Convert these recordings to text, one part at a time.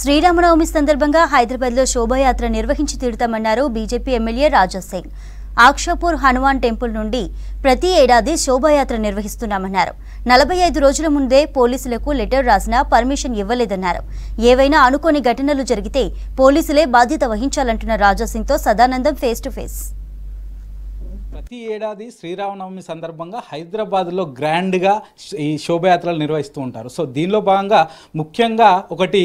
శ్రీరామనవమి సందర్భంగా హైదరాబాద్లో శోభాయాత్ర నిర్వహించి తీరుతామన్నారు BJP MLA Raja Singh Akshapur Hanuman temple నుండి ప్రతి ఏడాది శోభాయాత్ర నిర్వహిస్తున్నామన్నారు నలభై ఐదు రోజుల ముందే పోలీసులకు లెటర్ రాసినా పర్మిషన్ ఇవ్వలేదన్నారు ఏవైనా అనుకోని ఘటనలు జరిగితే పోలీసులే బాధ్యత వహించాలంటున్న రాజాసింగ్తో సదానందం ఫేస్ టు ఫేస్ ప్రతి ఏడాది శ్రీరామనవమి సందర్భంగా హైదరాబాద్లో గ్రాండ్గా ఈ శోభయాత్రలు నిర్వహిస్తూ ఉంటారు సో దీనిలో భాగంగా ముఖ్యంగా ఒకటి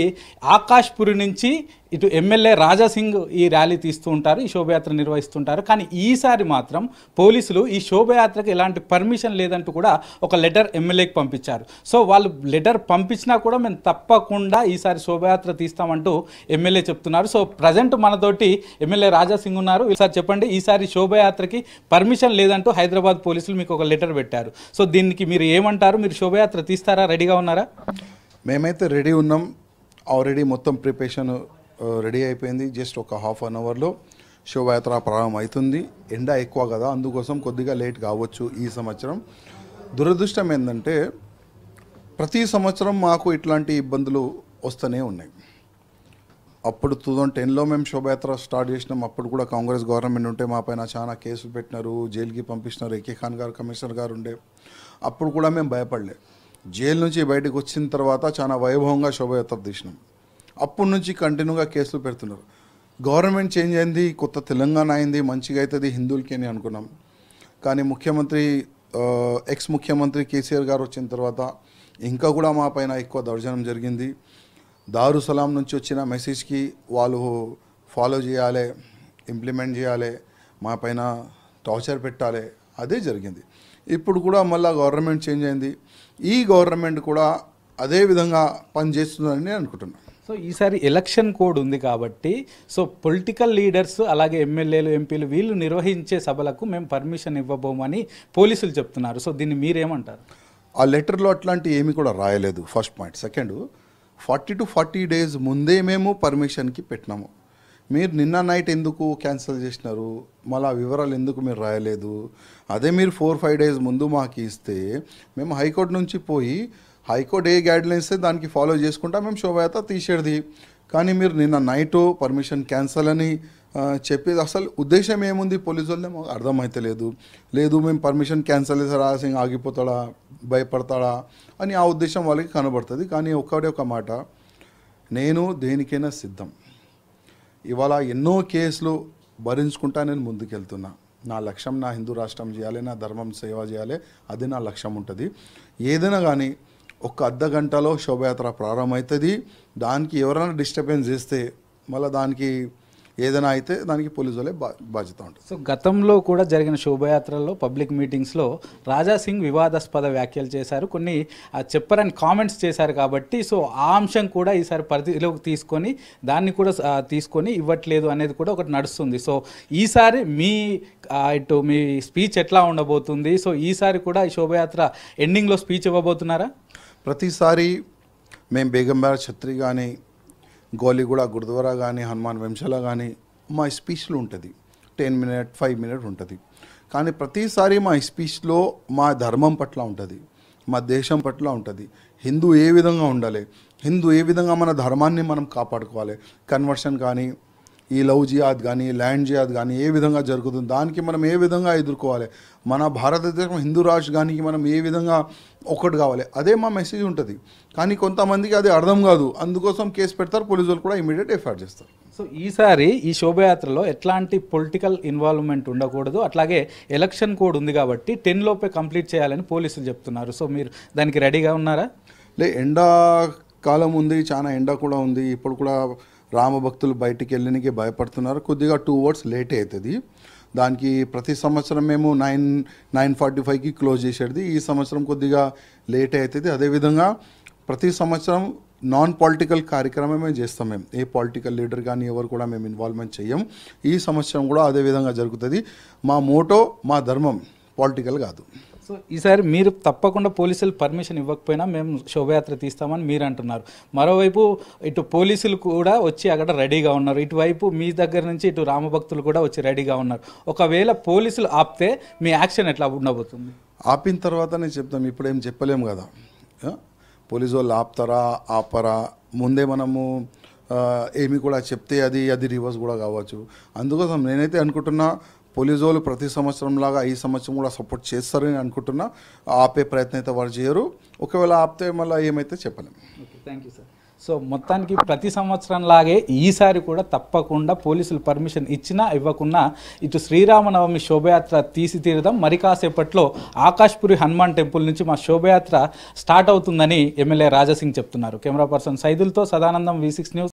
ఆకాష్పురి నుంచి ఇటు ఎమ్మెల్యే రాజాసింగ్ ఈ ర్యాలీ తీస్తూ ఉంటారు ఈ శోభయాత్ర నిర్వహిస్తుంటారు కానీ ఈసారి మాత్రం పోలీసులు ఈ శోభయాత్రకు ఎలాంటి పర్మిషన్ లేదంటూ కూడా ఒక లెటర్ ఎమ్మెల్యేకి పంపించారు సో వాళ్ళు లెటర్ పంపించినా కూడా మేము తప్పకుండా ఈసారి శోభయాత్ర తీస్తామంటూ ఎమ్మెల్యే చెప్తున్నారు సో ప్రజెంట్ మనతోటి ఎమ్మెల్యే రాజాసింగ్ ఉన్నారు ఈసారి చెప్పండి ఈసారి శోభయాత్రకి పర్మిషన్ లేదంటూ హైదరాబాద్ పోలీసులు మీకు ఒక లెటర్ పెట్టారు సో దీనికి మీరు ఏమంటారు మీరు శోభయాత్ర తీస్తారా రెడీగా ఉన్నారా మేమైతే రెడీ ఉన్నాం ఆల్రెడీ మొత్తం ప్రిపరేషన్ రెడీ అయిపోయింది జస్ట్ ఒక హాఫ్ అన్ అవర్లో శోభయాత్ర ప్రారంభం అవుతుంది ఎండ ఎక్కువ కదా అందుకోసం కొద్దిగా లేట్ కావచ్చు ఈ సంవత్సరం దురదృష్టం ఏంటంటే ప్రతి సంవత్సరం మాకు ఇట్లాంటి ఇబ్బందులు వస్తూనే ఉన్నాయి అప్పుడు టూ థౌజండ్ టెన్లో మేము శోభయాత్ర స్టార్ట్ చేసినాం అప్పుడు కూడా కాంగ్రెస్ గవర్నమెంట్ ఉంటే మా పైన చాలా కేసులు పెట్టినారు జైలుకి పంపించినారు ఏకే ఖాన్ గారు కమిషనర్ గారు ఉండే అప్పుడు కూడా మేము భయపడలే జైలు నుంచి బయటకు వచ్చిన తర్వాత చాలా వైభవంగా శోభయాత్ర తీసినాం అప్పటి నుంచి కంటిన్యూగా కేసులు పెడుతున్నారు గవర్నమెంట్ చేంజ్ అయింది కొత్త తెలంగాణ అయింది మంచిగా అవుతుంది హిందువులకి అని అనుకున్నాం కానీ ముఖ్యమంత్రి ఎక్స్ ముఖ్యమంత్రి కేసీఆర్ గారు వచ్చిన తర్వాత ఇంకా కూడా మా పైన ఎక్కువ దౌర్జన్యం జరిగింది దారు సలాం నుంచి వచ్చిన మెసేజ్కి వాళ్ళు ఫాలో చేయాలి ఇంప్లిమెంట్ చేయాలి మా పైన టార్చర్ పెట్టాలి అదే జరిగింది ఇప్పుడు కూడా మళ్ళీ గవర్నమెంట్ చేంజ్ అయింది ఈ గవర్నమెంట్ కూడా అదే విధంగా పనిచేస్తుందని నేను అనుకుంటున్నాను సో ఈసారి ఎలక్షన్ కోడ్ ఉంది కాబట్టి సో పొలిటికల్ లీడర్స్ అలాగే ఎమ్మెల్యేలు ఎంపీలు వీళ్ళు నిర్వహించే సభలకు మేము పర్మిషన్ ఇవ్వబోమని పోలీసులు చెప్తున్నారు సో దీన్ని మీరేమంటారు ఆ లెటర్లో అట్లాంటి ఏమి కూడా రాయలేదు first point second forty to forty days ముందే మేము పర్మిషన్కి పెట్టినాము మీరు నిన్న నైట్ ఎందుకు క్యాన్సిల్ చేసినారు మళ్ళీ ఆ వివరాలు ఎందుకు మీరు రాయలేదు అదే మీరు ఫోర్ ఫైవ్ డేస్ ముందు మాకు ఇస్తే మేము హైకోర్టు నుంచి పోయి హైకోర్టు ఏ గైడ్లైన్స్ దానికి ఫాలో చేసుకుంటా మేము శోభయాత్ర తీసేది కానీ మీరు నిన్న నైటు పర్మిషన్ క్యాన్సల్ అని చెప్పేది అసలు ఉద్దేశం ఏముంది పోలీసు వాళ్ళే అర్థమైతలేదు లేదు మేము పర్మిషన్ క్యాన్సల్ చేసారా సింగ్ ఆగిపోతాడా భయపడతాడా అని ఆ ఉద్దేశం వాళ్ళకి కనబడుతుంది కానీ ఒక్కడే ఒక మాట నేను దేనికైనా సిద్ధం ఇవాళ ఎన్నో కేసులు భరించుకుంటా నేను ముందుకెళ్తున్నా నా లక్ష్యం నా హిందూ రాష్ట్రం చేయాలి నా ధర్మం సేవ చేయాలి అది నా లక్ష్యం ఉంటుంది ఏదైనా కానీ ఒక అర్ధ గంటలో శోభయాత్ర ప్రారంభమవుతుంది దానికి ఎవరైనా డిస్టర్బెన్స్ చేస్తే మళ్ళీ దానికి ఏదైనా అయితే దానికి పోలీసు వాళ్ళే బా బాధ్యత ఉంటుంది సో గతంలో కూడా జరిగిన శోభయాత్రల్లో పబ్లిక్ మీటింగ్స్లో రాజా సింగ్ వివాదాస్పద వ్యాఖ్యలు చేశారు కొన్ని చెప్పరని కామెంట్స్ చేశారు కాబట్టి సో ఆ అంశం కూడా ఈసారి పరిధిలోకి తీసుకొని దాన్ని కూడా తీసుకొని ఇవ్వట్లేదు అనేది కూడా ఒకటి నడుస్తుంది సో ఈసారి మీ ఇటు మీ స్పీచ్ ఎట్లా ఉండబోతుంది సో ఈసారి కూడా ఈ శోభయాత్ర ఎండింగ్లో స్పీచ్ ఇవ్వబోతున్నారా ప్రతిసారి మేము బేగంబార్ ఛత్రి కానీ గోలిగూడ గురుద్వారా కానీ హనుమాన్ వెంశల కానీ మా స్పీచ్లు ఉంటుంది టెన్ మినిట్ ఫైవ్ మినిట్ ఉంటుంది కానీ ప్రతిసారి మా స్పీచ్లో మా ధర్మం పట్ల ఉంటుంది మా దేశం పట్ల ఉంటుంది హిందూ ఏ విధంగా ఉండాలి హిందూ ఏ విధంగా మన ధర్మాన్ని మనం కాపాడుకోవాలి కన్వర్షన్ కానీ ఈ లవ్ జియాద్ కానీ ల్యాండ్ జియాద్ కానీ ఏ విధంగా జరుగుతుంది దానికి మనం ఏ విధంగా ఎదుర్కోవాలి మన భారతదేశం హిందూ రాజు కానీ మనం ఏ విధంగా ఒకటి కావాలి అదే మా మెసేజ్ ఉంటుంది కానీ కొంతమందికి అది అర్థం కాదు అందుకోసం కేసు పెడతారు పోలీసులు కూడా ఇమీడియట్ ఎఫ్ఐఆర్ చేస్తారు సో ఈసారి ఈ శోభయాత్రలో ఎట్లాంటి పొలిటికల్ ఇన్వాల్వ్మెంట్ ఉండకూడదు అట్లాగే ఎలక్షన్ కోడ్ ఉంది కాబట్టి టెన్ లోపే కంప్లీట్ చేయాలని పోలీసులు చెప్తున్నారు సో మీరు దానికి రెడీగా ఉన్నారా లే ఎండాకాలం ఉంది చాలా ఎండ కూడా ఉంది ఇప్పుడు కూడా రామభక్తులు బయటికి వెళ్ళడానికి భయపడుతున్నారు కొద్దిగా టూ అవర్స్ లేట్ అవుతుంది దానికి ప్రతి సంవత్సరం మేము నైన్ నైన్ ఫార్టీ ఫైవ్కి క్లోజ్ చేసేది ఈ సంవత్సరం కొద్దిగా లేట్ అవుతుంది అదేవిధంగా ప్రతి సంవత్సరం నాన్ పొలిటికల్ కార్యక్రమం మేము చేస్తాం మేము ఏ పొలిటికల్ లీడర్ కానీ ఎవరు కూడా మేము ఇన్వాల్వ్మెంట్ చేయం ఈ సంవత్సరం కూడా అదేవిధంగా జరుగుతుంది మా మోటో మా ధర్మం పాలిటికల్ కాదు సో ఈసారి మీరు తప్పకుండా పోలీసులు పర్మిషన్ ఇవ్వకపోయినా మేము శోభయాత్ర తీస్తామని మీరు అంటున్నారు మరోవైపు ఇటు పోలీసులు కూడా వచ్చి అక్కడ రెడీగా ఉన్నారు ఇటువైపు మీ దగ్గర నుంచి ఇటు రామభక్తులు కూడా వచ్చి రెడీగా ఉన్నారు ఒకవేళ పోలీసులు ఆపితే మీ యాక్షన్ ఎట్లా ఉండబోతుంది ఆపిన తర్వాత నేను చెప్తాం ఇప్పుడు ఏం చెప్పలేము కదా పోలీసు వాళ్ళు ఆపుతారా ఆపరా ముందే మనము ఏమి కూడా చెప్తే అది అది రివర్స్ కూడా కావచ్చు అందుకోసం నేనైతే అనుకుంటున్నా పోలీసు ప్రతి సంవత్సరం లాగా ఈ సంవత్సరం కూడా సపోర్ట్ చేస్తారని అనుకుంటున్నా ఆపే ప్రయత్నం అయితే వారు చేయరు ఒకవేళ ఆపితే మళ్ళీ ఏమైతే చెప్పలేము థ్యాంక్ యూ సార్ సో మొత్తానికి ప్రతి సంవత్సరం లాగే ఈసారి కూడా తప్పకుండా పోలీసులు పర్మిషన్ ఇచ్చినా ఇవ్వకున్నా ఇటు శ్రీరామనవమి శోభయాత్ర తీసి తీరదాం మరి కాసేపట్లో ఆకాష్పురి హనుమాన్ టెంపుల్ నుంచి మా శోభయాత్ర స్టార్ట్ అవుతుందని ఎమ్మెల్యే రాజసింగ్ చెప్తున్నారు కెమెరా పర్సన్ సైదులతో సదానందం వి సిక్స్ న్యూస్